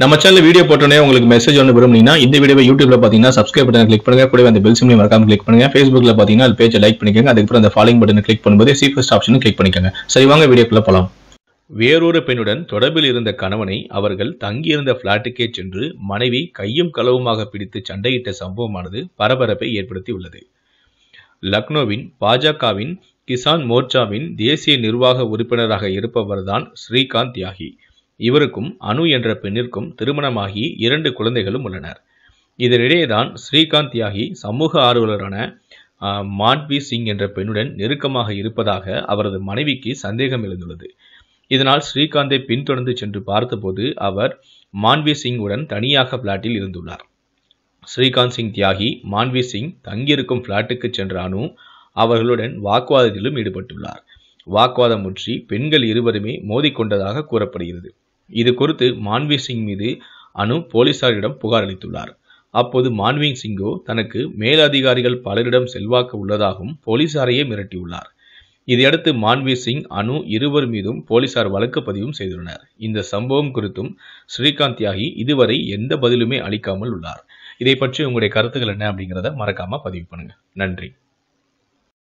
நம்ம channel video போட்டோன்னே உங்களுக்கு மெசேஜ் ஒன்று விரும்புனீங்கன்னா இந்த வீடியோ யூடியூப்ல பார்த்தீங்கன்னா சப்ஸ்கிரைப் பட்டன் கிளிக் பண்ணுங்க கூட அந்த பெல் சிம்லையும் மறக்காம கிளிக் பண்ணுங்க ஃபேஸ்புக்ல பார்த்தீங்கன்னா அது பேஜை லைக் பண்ணிக்கோங்க அதுக்கப்புறம் அந்த ஃபாலோ பட்டன் கிளிக் பண்ணும்போது சீஃபஸ்ட் ஆப்ஷனும் கிளிக் பண்ணிக்கோங்க சரி வாங்க வீடியோக்குள்ள போலாம் வேறொரு பெண்ணுடன் தொடர்பில் இருந்த கணவனை அவர்கள் தங்கியிருந்த பிளாட்டுக்கே சென்று மனைவி கையும் களவுமாக பிடித்து சண்டையிட்ட சம்பவமானது பரபரப்பை ஏற்படுத்தியுள்ளது லக்னோவின் பாஜகவின் கிசான் மோர்ச்சாவின் தேசிய நிர்வாக உறுப்பினராக இருப்பவர்தான் ஸ்ரீகாந்த் தியாகி இவருக்கும் அனு என்ற பெண்ணிற்கும் திருமணமாகி இரண்டு குழந்தைகளும் உள்ளனர் இதனிடையேதான் ஸ்ரீகாந்த் தியாகி சமூக ஆர்வலரான மான்வி சிங் என்ற பெண்ணுடன் நெருக்கமாக இருப்பதாக அவரது மனைவிக்கு சந்தேகம் எழுந்துள்ளது இதனால் ஸ்ரீகாந்தை பின்தொடர்ந்து சென்று பார்த்தபோது அவர் மான்வி சிங்குடன் தனியாக பிளாட்டில் இருந்துள்ளார் ஸ்ரீகாந்த் சிங் தியாகி மான்வி சிங் தங்கியிருக்கும் பிளாட்டுக்கு சென்ற அனு அவர்களுடன் வாக்குவாதத்திலும் ஈடுபட்டுள்ளார் வாக்குவாதம் முற்றி பெண்கள் இருவருமே மோதிக்கொண்டதாக கூறப்படுகிறது இது குறித்து மான்வீர் சிங் மீது அனு போலீசாரிடம் புகார் அளித்துள்ளார் அப்போது மான்வீர் சிங்கோ தனக்கு மேலதிகாரிகள் பலரிடம் செல்வாக்கு உள்ளதாகவும் போலீசாரையே மிரட்டியுள்ளார் இதையடுத்து மான்வீர் சிங் அனு இருவர் மீதும் போலீசார் வழக்கு பதிவும் செய்துள்ளனர் இந்த சம்பவம் குறித்தும் ஸ்ரீகாந்த் தியாகி இதுவரை எந்த பதிலுமே அளிக்காமல் உள்ளார் இதை பற்றி உங்களுடைய கருத்துக்கள் என்ன அப்படிங்கிறத மறக்காம பதிவு பண்ணுங்க நன்றி